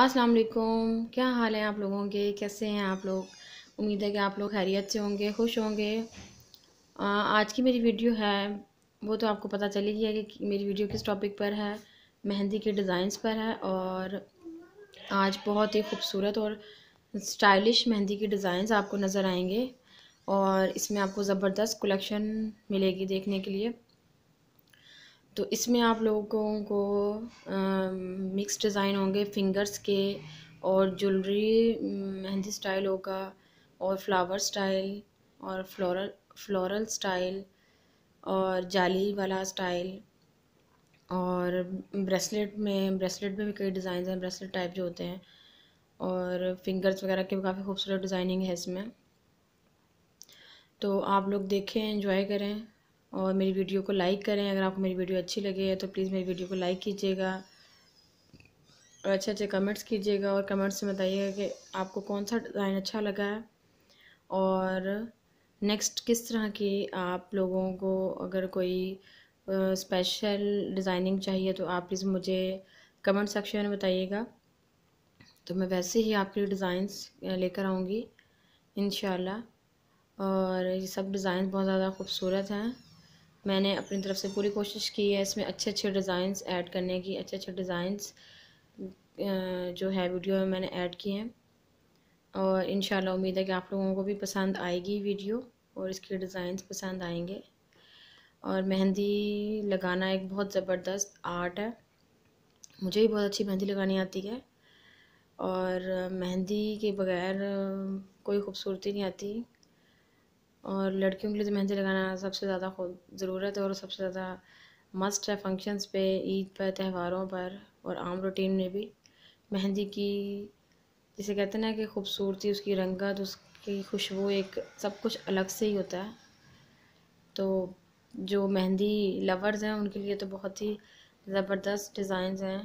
अस्सलाम वालेकुम क्या हाल है आप लोगों के कैसे हैं आप लोग उम्मीद है कि आप लोग खैरियत से होंगे खुश होंगे आज की मेरी वीडियो है वो तो आपको पता चल ही गया कि मेरी वीडियो किस टॉपिक पर है मेहंदी के डिज़ाइंस पर है और आज बहुत ही खूबसूरत और स्टाइलिश मेहंदी के डिज़ाइंस आपको नज़र आएंगे और इसमें आपको ज़बरदस्त कलेक्शन मिलेगी देखने के लिए तो इसमें आप लोगों को मिक्स डिज़ाइन होंगे फिंगर्स के और ज्वेलरी मेहंदी स्टाइल होगा और फ्लावर स्टाइल और फ्लोरल फ्लोरल स्टाइल और जाली वाला स्टाइल और ब्रेसलेट में ब्रेसलेट में भी कई डिज़ाइन हैं ब्रेसलेट टाइप जो होते हैं और फिंगर्स वगैरह के भी काफ़ी खूबसूरत डिज़ाइनिंग है इसमें तो आप लोग देखें एंजॉय करें और मेरी वीडियो को लाइक करें अगर आपको मेरी वीडियो अच्छी लगे है तो प्लीज़ मेरी वीडियो को लाइक कीजिएगा और अच्छे अच्छे कमेंट्स कीजिएगा और कमेंट्स में बताइएगा कि आपको कौन सा डिज़ाइन अच्छा लगा है और नेक्स्ट किस तरह की आप लोगों को अगर कोई स्पेशल डिज़ाइनिंग चाहिए तो आप प्लीज़ मुझे कमेंट सेक्शन में बताइएगा तो मैं वैसे ही आपके लिए डिज़ाइंस लेकर आऊँगी इन और ये सब डिज़ाइन बहुत ज़्यादा खूबसूरत हैं मैंने अपनी तरफ से पूरी कोशिश की है इसमें अच्छे अच्छे डिज़ाइंस ऐड करने की अच्छे अच्छे डिज़ाइंस जो है वीडियो में मैंने ऐड किए हैं और इन उम्मीद है कि आप लोगों को भी पसंद आएगी वीडियो और इसके डिज़ाइंस पसंद आएंगे और मेहंदी लगाना एक बहुत ज़बरदस्त आर्ट है मुझे भी बहुत अच्छी मेहंदी लगानी आती है और मेहंदी के बगैर कोई खूबसूरती नहीं आती और लड़कियों के लिए तो मेहंदी लगाना सबसे ज़्यादा खुद ज़रूरत है और सबसे ज़्यादा मस्ट है फंक्शंस पे ईद पर त्यौहारों पर और आम रूटीन में भी मेहंदी की जिसे कहते हैं ना कि खूबसूरती उसकी रंगत उसकी खुशबू एक सब कुछ अलग से ही होता है तो जो मेहंदी लवर्स हैं उनके लिए तो बहुत ही ज़बरदस्त डिज़ाइंस हैं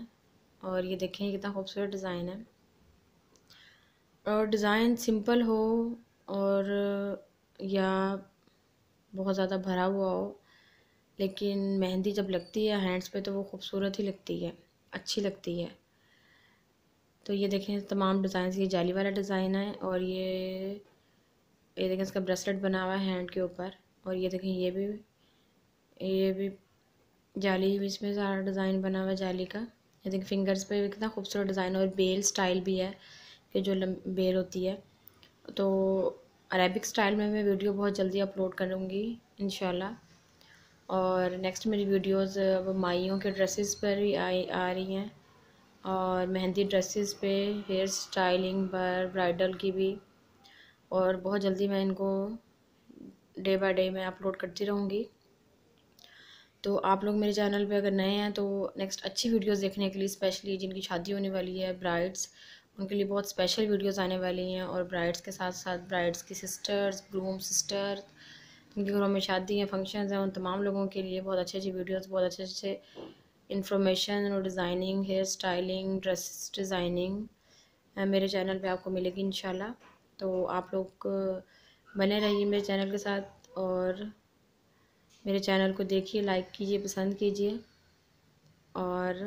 और ये देखें कितना खूबसूरत डिज़ाइन है और डिज़ाइन सिंपल हो और या बहुत ज़्यादा भरा हुआ हो लेकिन मेहंदी जब लगती है हैंड्स पे तो वो खूबसूरत ही लगती है अच्छी लगती है तो ये देखें तमाम डिज़ाइन ये जाली वाला डिज़ाइन है और ये ये देखें इसका ब्रेसलेट बना हुआ है हैंड के ऊपर और ये देखें ये भी ये भी जाली भी इसमें सारा डिज़ाइन बना हुआ है जाली का ये देखें फिंगर्स पे भी कितना खूबसूरत डिज़ाइन और बेल स्टाइल भी है कि जो बेल होती है तो अरेबिक स्टाइल में मैं वीडियो बहुत जल्दी अपलोड करूँगी इन और नेक्स्ट मेरी वीडियोस अब माइयों के ड्रेसेस पर भी आ, आ रही हैं और मेहंदी ड्रेसेस पे हेयर स्टाइलिंग पर ब्राइडल की भी और बहुत जल्दी मैं इनको डे बाय डे मैं अपलोड करती रहूँगी तो आप लोग मेरे चैनल पे अगर नए हैं तो नेक्स्ट अच्छी वीडियोस देखने के लिए स्पेशली जिनकी शादी होने वाली है ब्राइड्स उनके लिए बहुत स्पेशल वीडियोस आने वाली हैं और ब्राइड्स के साथ साथ ब्राइड्स की सिस्टर्स ग्रूम सिस्टर उनके घरों में शादी हैं फंक्शन हैं उन तमाम लोगों के लिए बहुत अच्छे अच्छी वीडियोज़ बहुत अच्छे अच्छे इन्फॉर्मेशन और designing hair styling dress designing मेरे चैनल पर आपको मिलेगी इन तो आप लोग बने रहिए मेरे चैनल के साथ और मेरे चैनल को देखिए लाइक कीजिए पसंद कीजिए और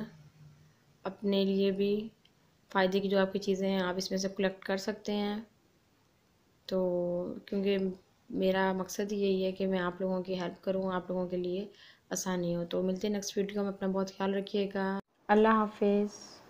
अपने लिए भी फ़ायदे की जो आपकी चीज़ें हैं आप इसमें से कलेक्ट कर सकते हैं तो क्योंकि मेरा मकसद यही है कि मैं आप लोगों की हेल्प करूँ आप लोगों के लिए आसानी हो तो मिलते हैं नेक्स्ट वीडियो में अपना बहुत ख्याल रखिएगा अल्लाह हाफिज़